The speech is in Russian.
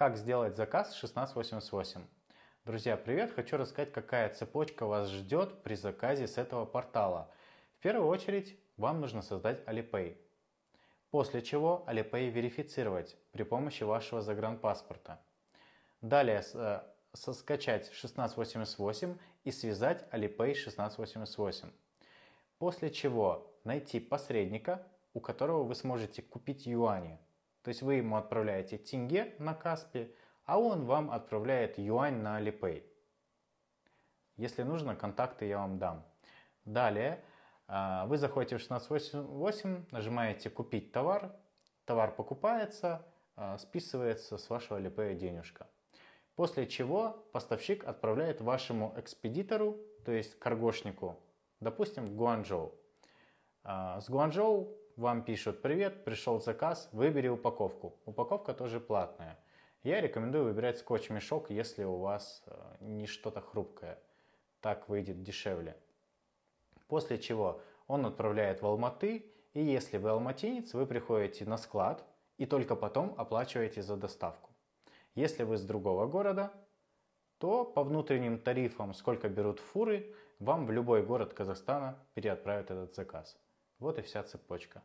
Как сделать заказ 1688? Друзья, привет! Хочу рассказать, какая цепочка вас ждет при заказе с этого портала. В первую очередь вам нужно создать Alipay. После чего Alipay верифицировать при помощи вашего загранпаспорта. Далее э, скачать 1688 и связать Alipay 1688. После чего найти посредника, у которого вы сможете купить юани – то есть вы ему отправляете тенге на Каспи, а он вам отправляет юань на Alipay. Если нужно, контакты я вам дам. Далее а, вы заходите в 1688, нажимаете «Купить товар», товар покупается, а, списывается с вашего Alipay денежка. После чего поставщик отправляет вашему экспедитору, то есть каргошнику, допустим, в Гуанчжоу. А, с Гуанчжоу вам пишут «Привет, пришел заказ, выбери упаковку». Упаковка тоже платная. Я рекомендую выбирать скотч-мешок, если у вас э, не что-то хрупкое. Так выйдет дешевле. После чего он отправляет в Алматы, и если вы алматинец, вы приходите на склад и только потом оплачиваете за доставку. Если вы с другого города, то по внутренним тарифам, сколько берут фуры, вам в любой город Казахстана переотправят этот заказ. Вот и вся цепочка.